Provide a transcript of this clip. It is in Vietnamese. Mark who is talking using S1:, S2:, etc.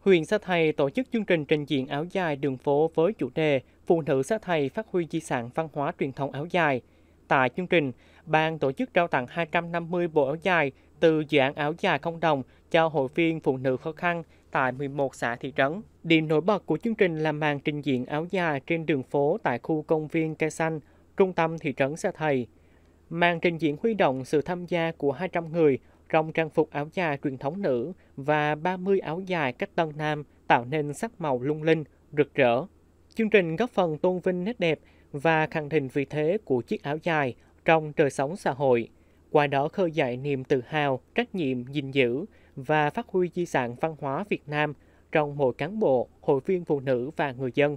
S1: Huyện Sa Thầy tổ chức chương trình trình diễn áo dài đường phố với chủ đề Phụ nữ Sa Thầy phát huy di sản văn hóa truyền thống áo dài. Tại chương trình, ban tổ chức trao tặng 250 bộ áo dài từ dự án áo dài không đồng cho hội viên phụ nữ khó khăn tại 11 xã thị trấn. Điểm nổi bật của chương trình là màn trình diễn áo dài trên đường phố tại khu công viên Cây Xanh, trung tâm thị trấn Sa Thầy. Màn trình diễn huy động sự tham gia của 200 người trong trang phục áo dài truyền thống nữ và 30 áo dài cách tân nam tạo nên sắc màu lung linh, rực rỡ. Chương trình góp phần tôn vinh nét đẹp và khẳng định vị thế của chiếc áo dài trong đời sống xã hội, qua đó khơi dậy niềm tự hào, trách nhiệm gìn giữ và phát huy di sản văn hóa Việt Nam trong mỗi cán bộ, hội viên phụ nữ và người dân.